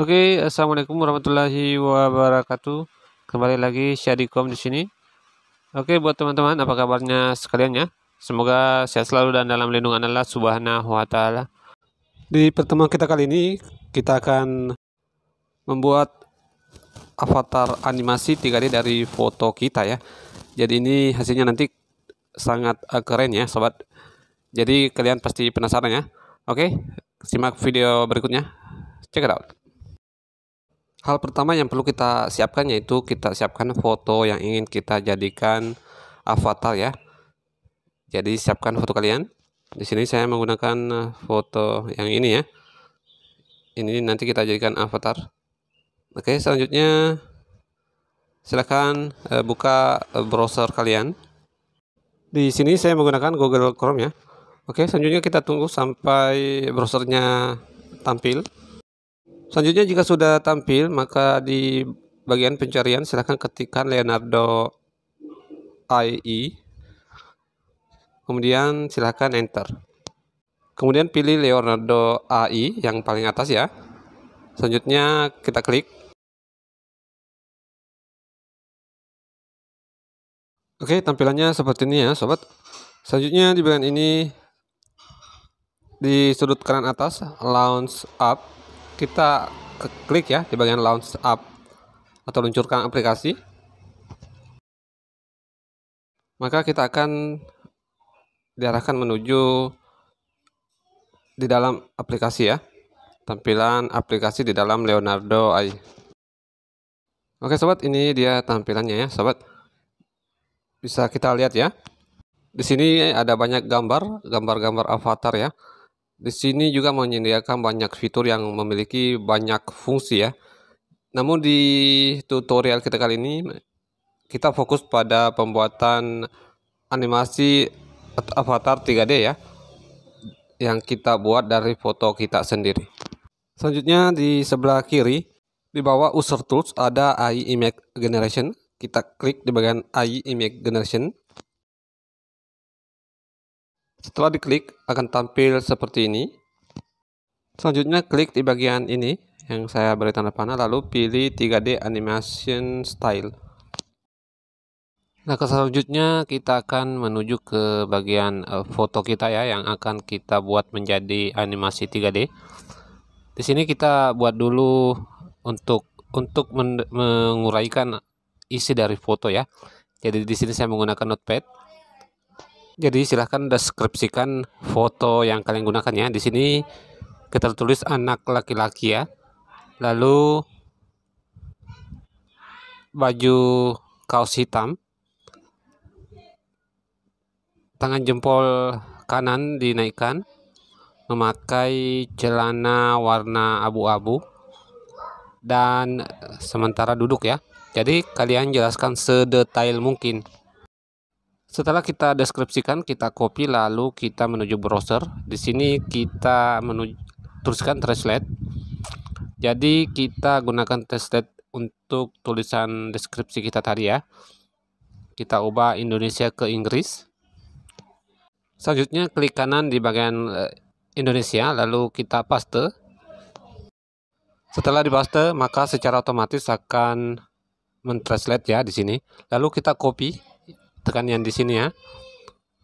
Oke, okay, assalamualaikum warahmatullahi wabarakatuh. Kembali lagi Syadikom di sini. Oke, okay, buat teman-teman, apa kabarnya sekalian ya? Semoga sehat selalu dan dalam lindungan Allah Subhanahu wa taala. Di pertemuan kita kali ini, kita akan membuat avatar animasi 3D dari foto kita ya. Jadi ini hasilnya nanti sangat eh, keren ya, sobat. Jadi kalian pasti penasaran ya. Oke, okay, simak video berikutnya. Check it out. Hal pertama yang perlu kita siapkan yaitu kita siapkan foto yang ingin kita jadikan avatar ya. Jadi siapkan foto kalian. Di sini saya menggunakan eh, foto yang ini ya. Ini nanti kita jadikan avatar. Oke, selanjutnya silakan eh, buka eh, browser kalian. Di sini saya menggunakan Google Chrome ya. Oke, selanjutnya kita tunggu sampai browsernya tampil. Selanjutnya jika sudah tampil maka di bagian pencarian silahkan ketikkan Leonardo IE kemudian silahkan enter kemudian pilih Leonardo AI yang paling atas ya selanjutnya kita klik oke tampilannya seperti ini ya sobat selanjutnya di bagian ini di sudut kanan atas launch up kita klik ya di bagian launch up atau luncurkan aplikasi maka kita akan diarahkan menuju di dalam aplikasi ya tampilan aplikasi di dalam Leonardo AI oke sobat ini dia tampilannya ya sobat bisa kita lihat ya di sini ada banyak gambar gambar-gambar avatar ya di sini juga menyediakan banyak fitur yang memiliki banyak fungsi ya. Namun di tutorial kita kali ini kita fokus pada pembuatan animasi avatar 3D ya yang kita buat dari foto kita sendiri. Selanjutnya di sebelah kiri di bawah user tools ada AI image generation. Kita klik di bagian AI image generation. Setelah diklik, akan tampil seperti ini. Selanjutnya, klik di bagian ini yang saya beri tanda panah, lalu pilih 3D Animation Style. Nah, selanjutnya kita akan menuju ke bagian eh, foto kita ya, yang akan kita buat menjadi animasi 3D. Di sini kita buat dulu untuk untuk menguraikan isi dari foto ya. Jadi di sini saya menggunakan notepad. Jadi silahkan deskripsikan foto yang kalian gunakan ya. Di sini kita tulis anak laki-laki ya. Lalu baju kaos hitam. Tangan jempol kanan dinaikkan. Memakai celana warna abu-abu. Dan sementara duduk ya. Jadi kalian jelaskan sedetail mungkin. Setelah kita deskripsikan, kita copy lalu kita menuju browser. Di sini kita menuju teruskan translate. Jadi kita gunakan translate untuk tulisan deskripsi kita tadi ya. Kita ubah Indonesia ke Inggris. Selanjutnya klik kanan di bagian eh, Indonesia lalu kita paste. Setelah di paste maka secara otomatis akan mentranslate ya di sini. Lalu kita copy tekan yang di sini ya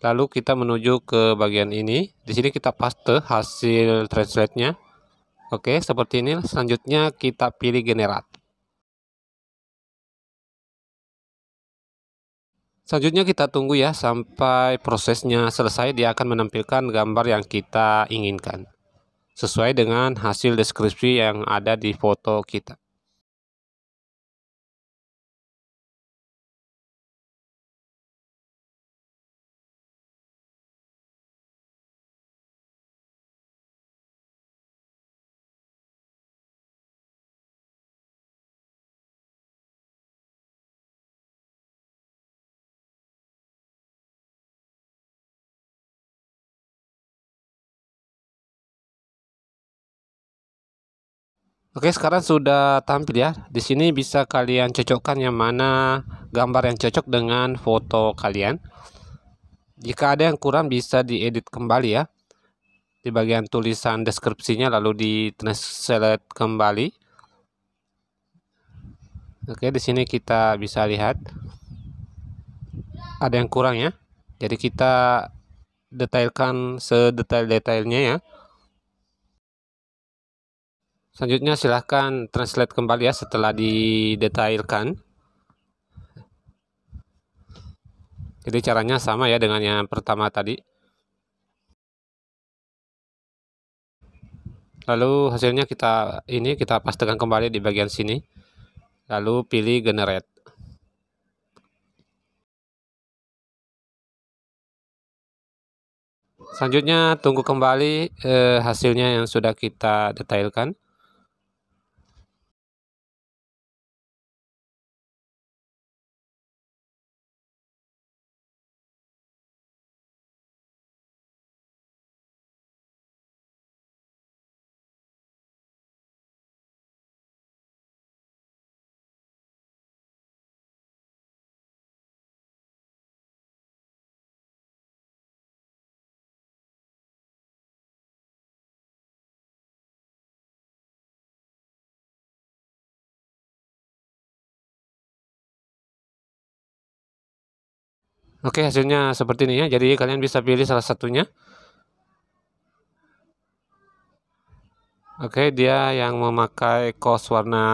lalu kita menuju ke bagian ini di sini kita paste hasil translate nya oke seperti ini selanjutnya kita pilih generate selanjutnya kita tunggu ya sampai prosesnya selesai dia akan menampilkan gambar yang kita inginkan sesuai dengan hasil deskripsi yang ada di foto kita Oke, sekarang sudah tampil ya. Di sini bisa kalian cocokkan yang mana gambar yang cocok dengan foto kalian. Jika ada yang kurang bisa diedit kembali ya. Di bagian tulisan deskripsinya lalu di translate kembali. Oke, di sini kita bisa lihat ada yang kurang ya. Jadi kita detailkan sedetail-detailnya ya. Selanjutnya silahkan translate kembali ya setelah didetailkan. Jadi caranya sama ya dengan yang pertama tadi. Lalu hasilnya kita ini kita pastikan kembali di bagian sini. Lalu pilih generate. Selanjutnya tunggu kembali eh, hasilnya yang sudah kita detailkan. Oke, hasilnya seperti ini ya. Jadi kalian bisa pilih salah satunya. Oke, dia yang memakai kaos warna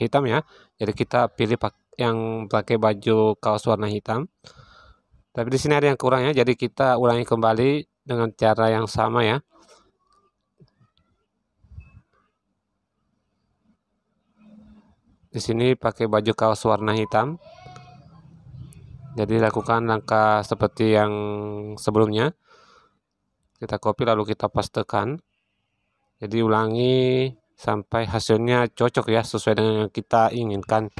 hitam ya. Jadi kita pilih yang pakai baju kaos warna hitam. Tapi di sini ada yang kurang ya. Jadi kita ulangi kembali dengan cara yang sama ya. Di sini pakai baju kaos warna hitam. Jadi lakukan langkah seperti yang sebelumnya. Kita copy lalu kita pastekan. Jadi ulangi sampai hasilnya cocok ya sesuai dengan yang kita inginkan.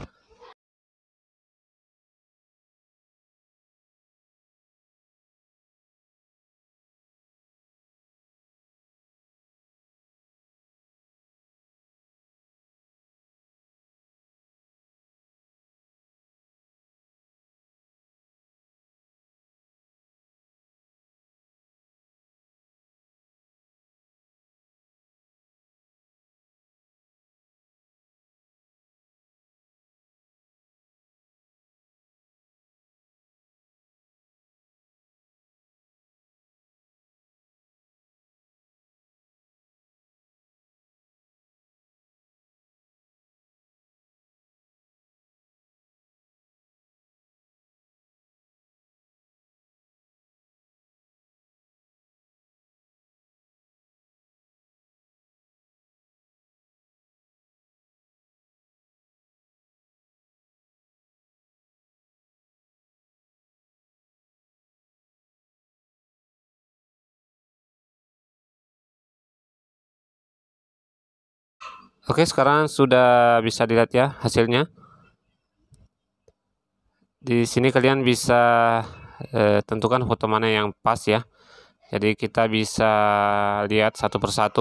Oke, sekarang sudah bisa dilihat ya hasilnya. Di sini kalian bisa eh, tentukan foto mana yang pas ya. Jadi kita bisa lihat satu persatu.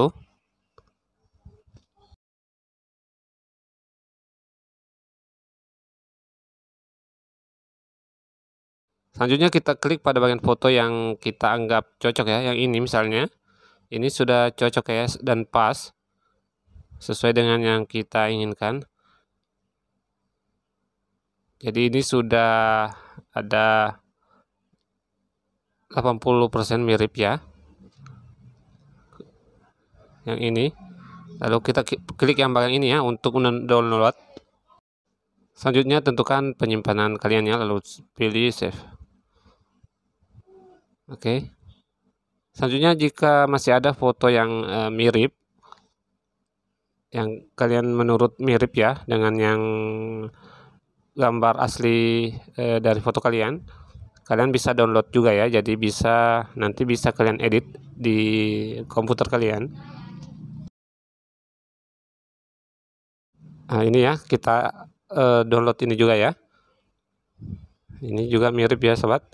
Selanjutnya kita klik pada bagian foto yang kita anggap cocok ya, yang ini misalnya. Ini sudah cocok ya dan pas sesuai dengan yang kita inginkan. Jadi ini sudah ada 80% mirip ya. Yang ini. Lalu kita klik yang bagian ini ya untuk download. Selanjutnya tentukan penyimpanan kalian ya lalu pilih save. Oke. Selanjutnya jika masih ada foto yang eh, mirip yang kalian menurut mirip ya dengan yang gambar asli e, dari foto kalian kalian bisa download juga ya jadi bisa nanti bisa kalian edit di komputer kalian nah ini ya kita e, download ini juga ya ini juga mirip ya sobat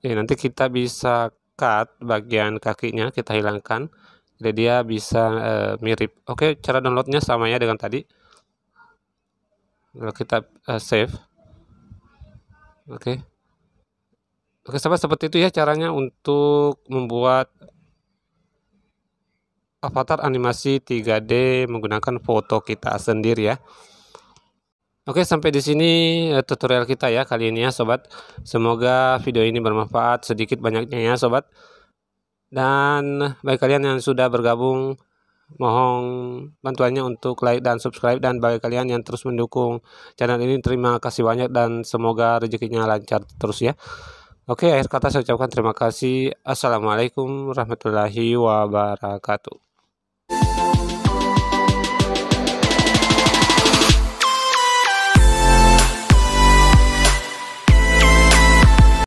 ya, nanti kita bisa cut bagian kakinya kita hilangkan jadi dia bisa uh, mirip oke cara downloadnya sama ya dengan tadi lalu kita uh, save oke oke sahabat seperti itu ya caranya untuk membuat avatar animasi 3D menggunakan foto kita sendiri ya Oke, sampai di sini eh, tutorial kita ya kali ini ya sobat. Semoga video ini bermanfaat sedikit banyaknya ya sobat. Dan bagi kalian yang sudah bergabung, mohon bantuannya untuk like dan subscribe. Dan bagi kalian yang terus mendukung channel ini, terima kasih banyak dan semoga rezekinya lancar terus ya. Oke, akhir kata saya ucapkan terima kasih. Assalamualaikum warahmatullahi wabarakatuh.